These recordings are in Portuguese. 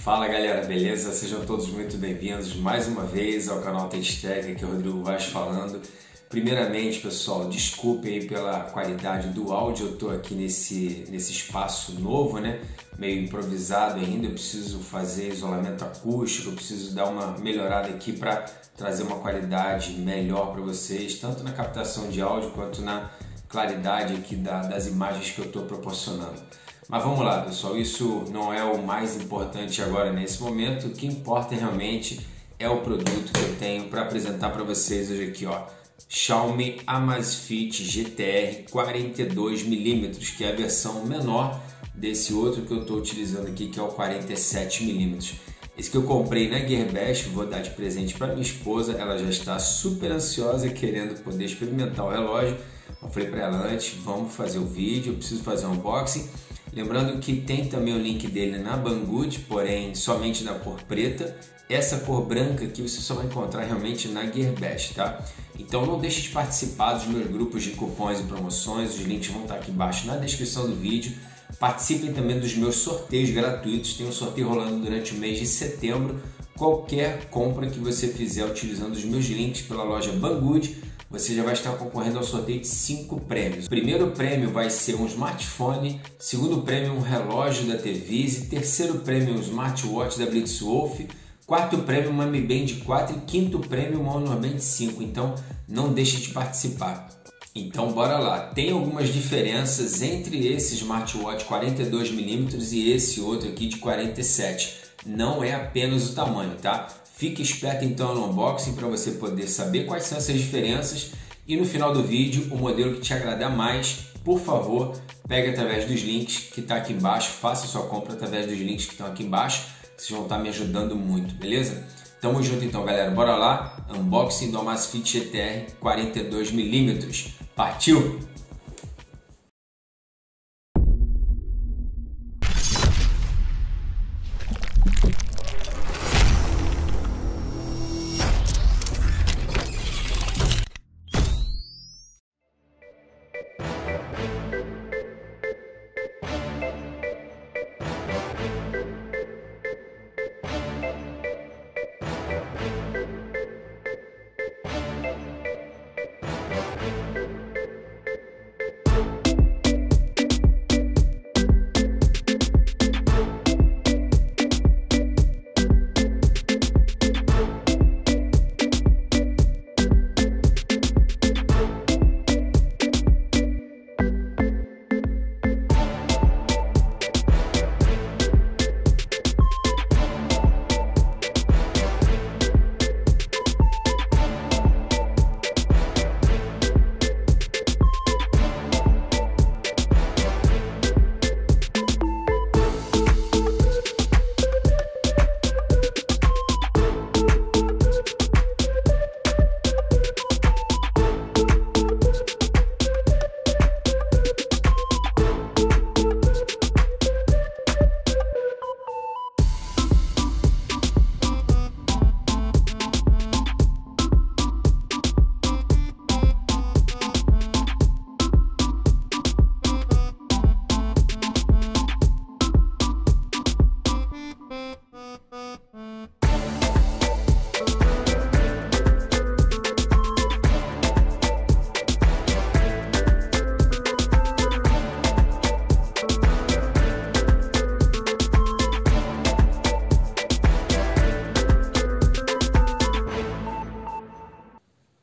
Fala galera, beleza? Sejam todos muito bem-vindos mais uma vez ao canal Textec, aqui é o Rodrigo Vaz falando. Primeiramente, pessoal, desculpem aí pela qualidade do áudio, eu tô aqui nesse, nesse espaço novo, né? Meio improvisado ainda, eu preciso fazer isolamento acústico, eu preciso dar uma melhorada aqui para trazer uma qualidade melhor para vocês, tanto na captação de áudio quanto na claridade aqui da, das imagens que eu estou proporcionando. Mas vamos lá, pessoal, isso não é o mais importante agora nesse momento. O que importa realmente é o produto que eu tenho para apresentar para vocês hoje aqui, ó. Xiaomi Amazfit GTR 42mm, que é a versão menor desse outro que eu estou utilizando aqui, que é o 47mm. Esse que eu comprei na Gearbest, vou dar de presente para minha esposa, ela já está super ansiosa querendo poder experimentar o relógio. Eu falei para ela antes, vamos fazer o vídeo, eu preciso fazer um unboxing Lembrando que tem também o link dele na Banggood, porém somente na cor preta. Essa cor branca aqui você só vai encontrar realmente na Gearbest, tá? Então não deixe de participar dos meus grupos de cupons e promoções, os links vão estar aqui embaixo na descrição do vídeo. Participem também dos meus sorteios gratuitos, tem um sorteio rolando durante o mês de setembro. Qualquer compra que você fizer utilizando os meus links pela loja Banggood, você já vai estar concorrendo ao sorteio de cinco prêmios. O primeiro prêmio vai ser um smartphone, segundo prêmio um relógio da TVise, terceiro prêmio um smartwatch da Blitzwolf, quarto prêmio um Mi Band 4 e quinto prêmio um Honor Band 5. Então não deixe de participar. Então bora lá. Tem algumas diferenças entre esse smartwatch 42mm e esse outro aqui de 47. Não é apenas o tamanho, tá? Fique esperto então no unboxing para você poder saber quais são essas diferenças e no final do vídeo o modelo que te agradar mais, por favor, pegue através dos links que está aqui embaixo, faça sua compra através dos links que estão aqui embaixo, vocês vão estar tá me ajudando muito, beleza? Tamo junto então, galera. Bora lá. Unboxing do Amazfit GTR 42mm. Partiu!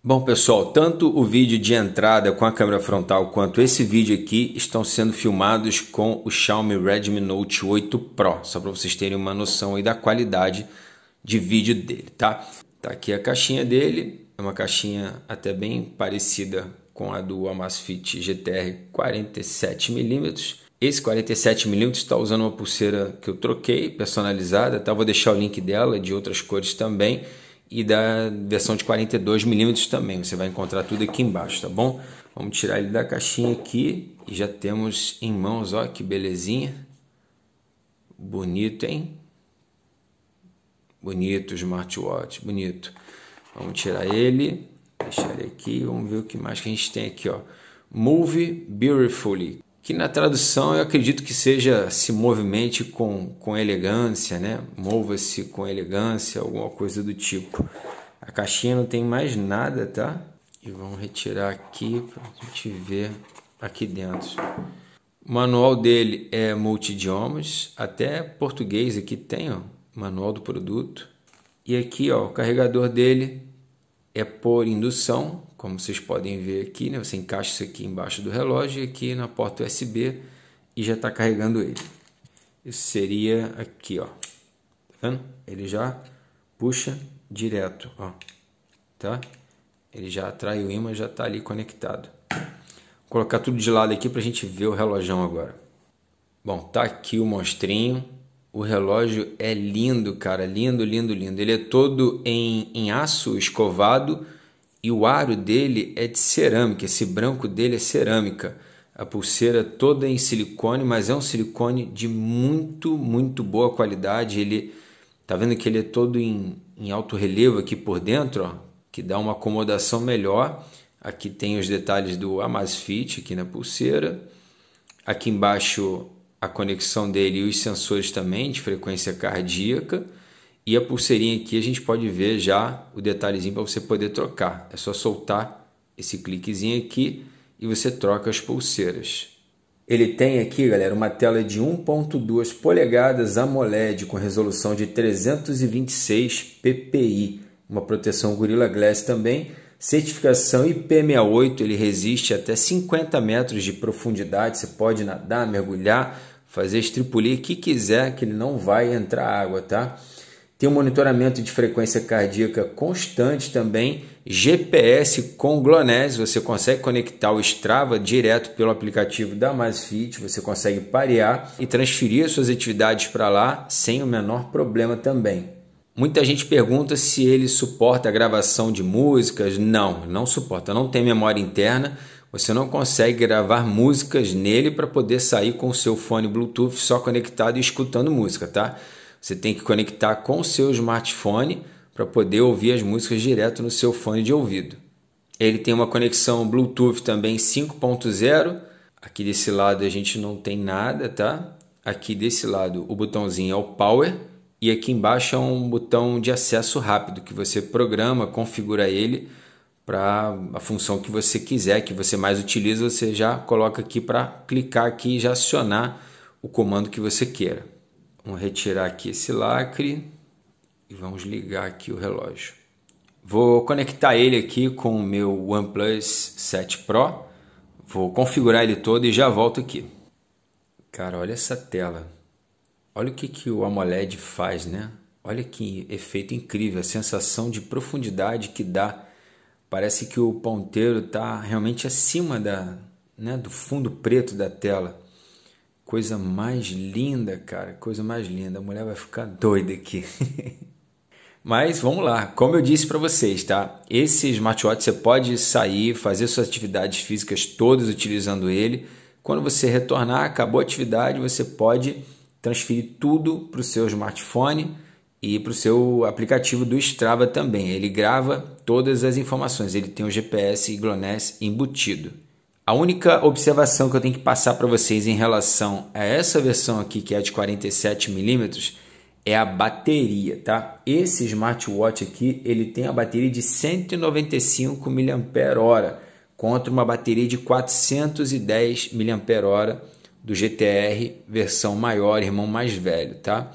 Bom, pessoal, tanto o vídeo de entrada com a câmera frontal quanto esse vídeo aqui estão sendo filmados com o Xiaomi Redmi Note 8 Pro, só para vocês terem uma noção aí da qualidade de vídeo dele, tá? Tá aqui a caixinha dele, é uma caixinha até bem parecida com a do Amazfit GTR 47mm. Esse 47mm está usando uma pulseira que eu troquei, personalizada, tá? Vou deixar o link dela, de outras cores também e da versão de 42mm também. Você vai encontrar tudo aqui embaixo, tá bom? Vamos tirar ele da caixinha aqui e já temos em mãos, ó, que belezinha. Bonito, hein? Bonito o smartwatch, bonito. Vamos tirar ele, deixar ele aqui, vamos ver o que mais que a gente tem aqui, ó. Move Beautifully, que na tradução eu acredito que seja se movimente com, com elegância, né? Mova-se com elegância, alguma coisa do tipo. A caixinha não tem mais nada, tá? E vamos retirar aqui para a gente ver aqui dentro. O manual dele é multidiomas, até português aqui tem, ó, manual do produto. E aqui, ó, o carregador dele é por indução, como vocês podem ver aqui, né? você encaixa isso aqui embaixo do relógio e aqui na porta USB e já está carregando ele. Isso seria aqui, ó. Tá vendo? Ele já puxa direto, ó. Tá? Ele já atrai o ímã, já está ali conectado. Vou colocar tudo de lado aqui para a gente ver o relógio agora. Bom, tá aqui o monstrinho. O relógio é lindo, cara. Lindo, lindo, lindo. Ele é todo em, em aço escovado e o aro dele é de cerâmica, esse branco dele é cerâmica. A pulseira toda em silicone, mas é um silicone de muito, muito boa qualidade. Ele tá vendo que ele é todo em, em alto relevo aqui por dentro, ó, que dá uma acomodação melhor. Aqui tem os detalhes do Amazfit aqui na pulseira. Aqui embaixo a conexão dele e os sensores também de frequência cardíaca. E a pulseirinha aqui a gente pode ver já o detalhezinho para você poder trocar. É só soltar esse cliquezinho aqui e você troca as pulseiras. Ele tem aqui, galera, uma tela de 1.2 polegadas AMOLED com resolução de 326 ppi, uma proteção Gorilla Glass também, certificação IP68, ele resiste até 50 metros de profundidade, você pode nadar, mergulhar, fazer estripulir, o que quiser, que ele não vai entrar água, tá? Tem um monitoramento de frequência cardíaca constante também, GPS com GLONASS, você consegue conectar o Strava direto pelo aplicativo da Masfit, você consegue parear e transferir as suas atividades para lá sem o menor problema também. Muita gente pergunta se ele suporta a gravação de músicas. Não, não suporta, não tem memória interna. Você não consegue gravar músicas nele para poder sair com o seu fone Bluetooth só conectado e escutando música, tá? Você tem que conectar com o seu smartphone para poder ouvir as músicas direto no seu fone de ouvido. Ele tem uma conexão Bluetooth também 5.0. Aqui desse lado a gente não tem nada, tá? Aqui desse lado o botãozinho é o Power e aqui embaixo é um botão de acesso rápido que você programa, configura ele para a função que você quiser, que você mais utiliza, você já coloca aqui para clicar aqui e já acionar o comando que você queira. Vamos retirar aqui esse lacre e vamos ligar aqui o relógio. Vou conectar ele aqui com o meu OnePlus 7 Pro. Vou configurar ele todo e já volto aqui. Cara, olha essa tela. Olha o que, que o AMOLED faz, né? Olha que efeito incrível, a sensação de profundidade que dá. Parece que o ponteiro está realmente acima da, né, do fundo preto da tela. Coisa mais linda, cara. Coisa mais linda. A mulher vai ficar doida aqui. Mas vamos lá, como eu disse para vocês, tá? Esse smartwatch você pode sair, fazer suas atividades físicas todas utilizando ele. Quando você retornar, acabou a atividade, você pode transferir tudo para o seu smartphone e para o seu aplicativo do Strava também. Ele grava todas as informações, ele tem o GPS e GLONASS embutido. A única observação que eu tenho que passar para vocês em relação a essa versão aqui, que é de 47 milímetros, é a bateria, tá? Esse smartwatch aqui, ele tem a bateria de 195 mAh contra uma bateria de 410 mAh do GTR versão maior, irmão mais velho, tá?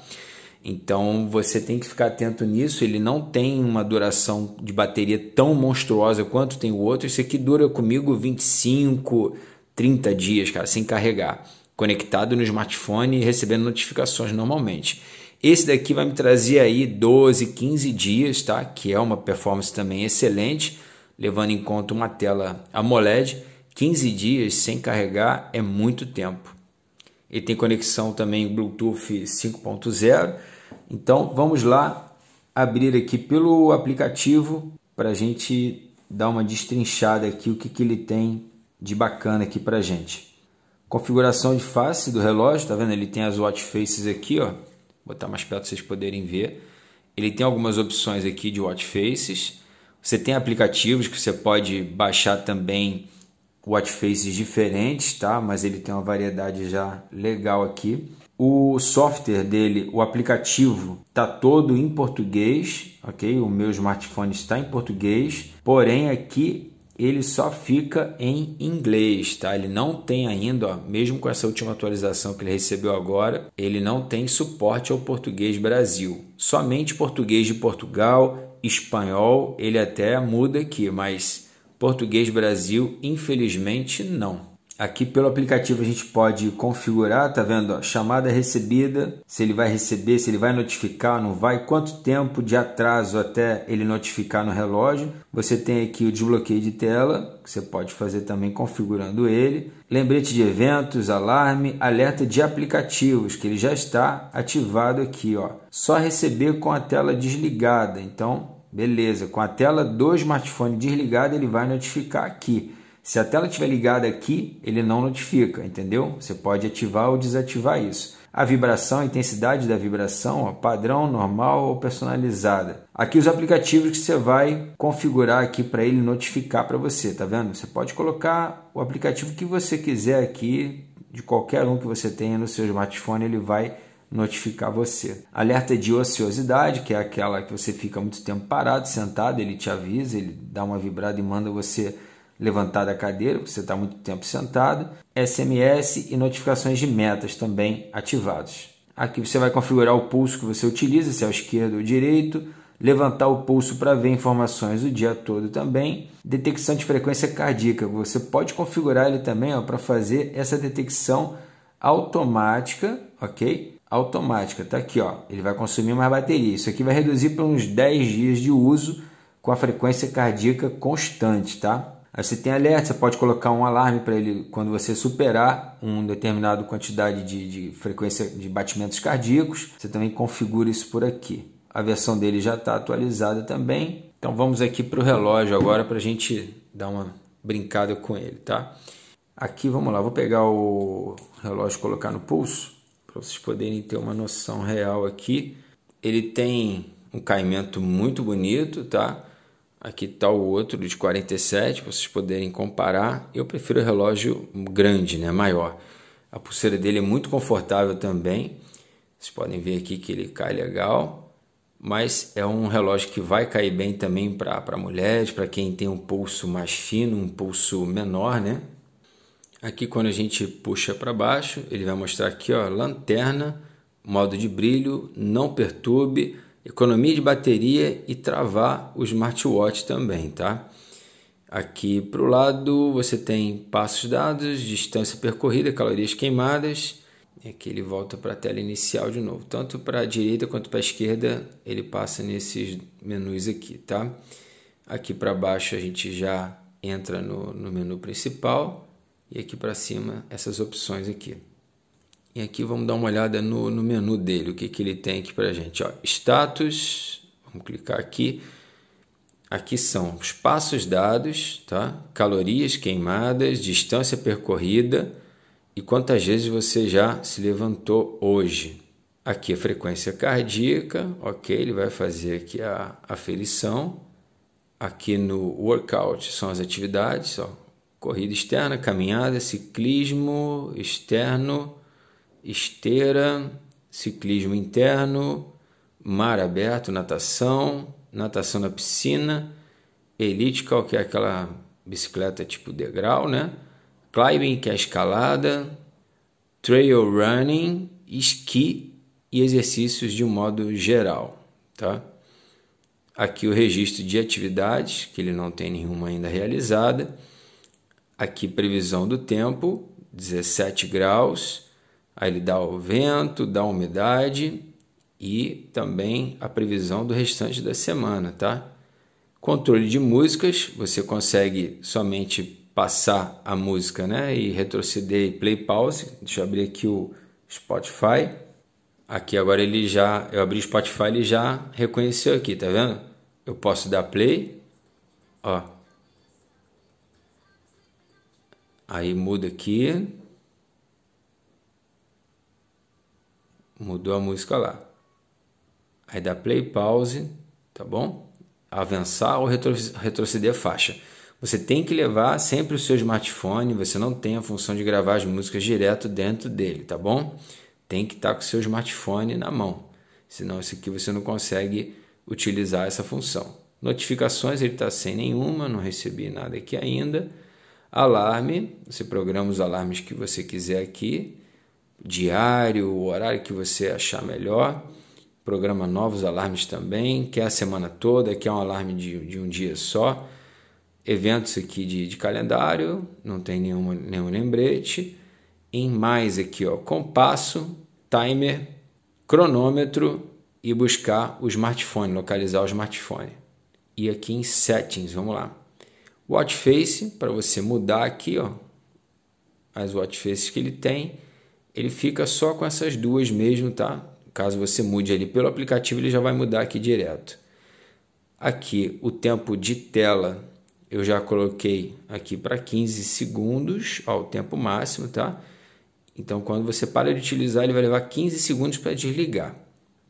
Então você tem que ficar atento nisso. Ele não tem uma duração de bateria tão monstruosa quanto tem o outro. Esse aqui dura comigo 25, 30 dias, cara, sem carregar. Conectado no smartphone e recebendo notificações normalmente. Esse daqui vai me trazer aí 12, 15 dias, tá? Que é uma performance também excelente, levando em conta uma tela AMOLED. 15 dias sem carregar é muito tempo. Ele tem conexão também Bluetooth 5.0 então vamos lá abrir aqui pelo aplicativo para a gente dar uma destrinchada aqui o que, que ele tem de bacana aqui para gente. Configuração de face do relógio, tá vendo? Ele tem as watch faces aqui, ó. Vou botar mais perto para vocês poderem ver. Ele tem algumas opções aqui de watch faces. Você tem aplicativos que você pode baixar também faces diferentes, tá? Mas ele tem uma variedade já legal aqui. O software dele, o aplicativo, está todo em português, ok? O meu smartphone está em português, porém aqui ele só fica em inglês, tá? Ele não tem ainda, ó, mesmo com essa última atualização que ele recebeu agora, ele não tem suporte ao português Brasil. Somente português de Portugal, espanhol, ele até muda aqui, mas Português Brasil, infelizmente não. Aqui pelo aplicativo a gente pode configurar, tá vendo? Ó, chamada recebida, se ele vai receber, se ele vai notificar, não vai, quanto tempo de atraso até ele notificar no relógio. Você tem aqui o desbloqueio de tela, que você pode fazer também configurando ele. Lembrete de eventos, alarme, alerta de aplicativos, que ele já está ativado aqui, ó. Só receber com a tela desligada. Então, Beleza, com a tela do smartphone desligada, ele vai notificar aqui. Se a tela estiver ligada aqui, ele não notifica, entendeu? Você pode ativar ou desativar isso. A vibração, a intensidade da vibração, ó, padrão, normal ou personalizada. Aqui os aplicativos que você vai configurar aqui para ele notificar para você, tá vendo? Você pode colocar o aplicativo que você quiser aqui, de qualquer um que você tenha no seu smartphone, ele vai notificar você. Alerta de ociosidade, que é aquela que você fica muito tempo parado, sentado, ele te avisa, ele dá uma vibrada e manda você levantar da cadeira, porque você está muito tempo sentado. SMS e notificações de metas também ativados. Aqui você vai configurar o pulso que você utiliza, se é o esquerdo ou o direito, levantar o pulso para ver informações o dia todo também. Detecção de frequência cardíaca, você pode configurar ele também para fazer essa detecção automática, ok? automática. Está aqui, ó. ele vai consumir mais bateria. Isso aqui vai reduzir para uns 10 dias de uso com a frequência cardíaca constante. Tá? Aí você tem alerta, você pode colocar um alarme para ele quando você superar uma determinada quantidade de, de frequência de batimentos cardíacos. Você também configura isso por aqui. A versão dele já está atualizada também. Então vamos aqui para o relógio agora para a gente dar uma brincada com ele, tá? Aqui, vamos lá, vou pegar o relógio e colocar no pulso para vocês poderem ter uma noção real aqui. Ele tem um caimento muito bonito, tá? Aqui está o outro de 47, para vocês poderem comparar. Eu prefiro o relógio grande, né, maior. A pulseira dele é muito confortável também. Vocês podem ver aqui que ele cai legal, mas é um relógio que vai cair bem também para mulheres, para quem tem um pulso mais fino, um pulso menor, né? Aqui quando a gente puxa para baixo, ele vai mostrar aqui, ó, lanterna, modo de brilho, não perturbe, economia de bateria e travar o smartwatch também, tá? Aqui para o lado você tem passos dados, distância percorrida, calorias queimadas. E aqui ele volta para a tela inicial de novo. Tanto para a direita quanto para a esquerda ele passa nesses menus aqui, tá? Aqui para baixo a gente já entra no, no menu principal e aqui para cima essas opções aqui. E aqui vamos dar uma olhada no, no menu dele, o que, que ele tem aqui para a gente. Ó, status, vamos clicar aqui. Aqui são os passos dados, tá? calorias queimadas, distância percorrida e quantas vezes você já se levantou hoje. Aqui a frequência cardíaca, ok, ele vai fazer aqui a aferição. Aqui no workout são as atividades, ó, corrida externa, caminhada, ciclismo externo, esteira, ciclismo interno, mar aberto, natação, natação na piscina, elíptica, que é aquela bicicleta tipo degrau, né? Climbing, que é a escalada, trail running, esqui e exercícios de um modo geral, tá? Aqui o registro de atividades, que ele não tem nenhuma ainda realizada Aqui, previsão do tempo: 17 graus. Aí ele dá o vento, dá a umidade e também a previsão do restante da semana, tá? Controle de músicas, você consegue somente passar a música, né? E retroceder e play pause. Deixa eu abrir aqui o Spotify. Aqui agora ele já, eu abri o Spotify, ele já reconheceu aqui, tá vendo? Eu posso dar play, ó. Aí muda aqui. Mudou a música lá. Aí dá play, pause, tá bom? Avançar ou retroceder a faixa. Você tem que levar sempre o seu smartphone, você não tem a função de gravar as músicas direto dentro dele, tá bom? Tem que estar tá com o seu smartphone na mão, senão isso aqui você não consegue utilizar essa função. Notificações ele está sem nenhuma, não recebi nada aqui ainda alarme. Você programa os alarmes que você quiser aqui, diário, o horário que você achar melhor. Programa novos alarmes também. Quer é a semana toda, quer é um alarme de, de um dia só. Eventos aqui de, de calendário, não tem nenhum nenhum lembrete. Em mais aqui, ó, compasso, timer, cronômetro e buscar o smartphone, localizar o smartphone. E aqui em settings, vamos lá. Watch face, para você mudar aqui, ó, as watch faces que ele tem, ele fica só com essas duas mesmo, tá? Caso você mude ali pelo aplicativo, ele já vai mudar aqui direto. Aqui o tempo de tela eu já coloquei aqui para 15 segundos, ó, o tempo máximo, tá? Então quando você para de utilizar, ele vai levar 15 segundos para desligar.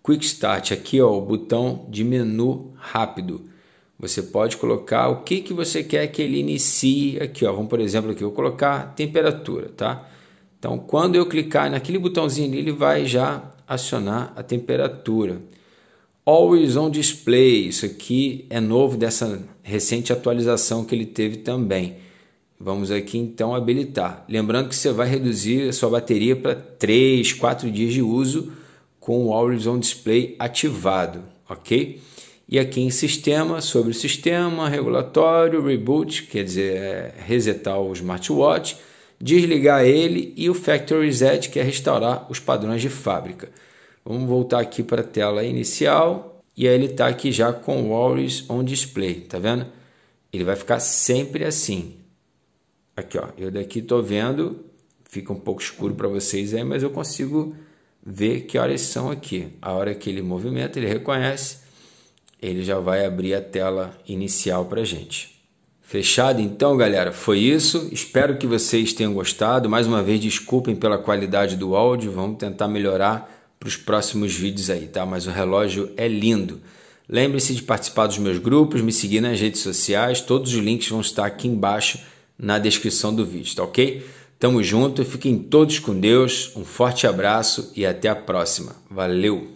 Quick Start aqui, ó, o botão de menu rápido. Você pode colocar o que, que você quer que ele inicie aqui. Ó. Vamos, por exemplo, aqui, eu vou colocar temperatura, tá? Então, quando eu clicar naquele botãozinho ali, ele vai já acionar a temperatura. Always on display, isso aqui é novo dessa recente atualização que ele teve também. Vamos aqui então habilitar. Lembrando que você vai reduzir a sua bateria para 3, 4 dias de uso com o Always on display ativado, ok? E aqui em sistema, sobre o sistema, regulatório, reboot, quer dizer, é, resetar o smartwatch, desligar ele e o factory reset, que é restaurar os padrões de fábrica. Vamos voltar aqui para a tela inicial e aí ele está aqui já com o Always on Display, tá vendo? Ele vai ficar sempre assim. Aqui, ó, eu daqui estou vendo, fica um pouco escuro para vocês aí, mas eu consigo ver que horas são aqui. A hora que ele movimenta, ele reconhece ele já vai abrir a tela inicial para gente. Fechado então, galera? Foi isso. Espero que vocês tenham gostado. Mais uma vez, desculpem pela qualidade do áudio. Vamos tentar melhorar para os próximos vídeos aí, tá? Mas o relógio é lindo. Lembre-se de participar dos meus grupos, me seguir nas redes sociais. Todos os links vão estar aqui embaixo na descrição do vídeo, tá ok? Tamo junto, fiquem todos com Deus. Um forte abraço e até a próxima. Valeu!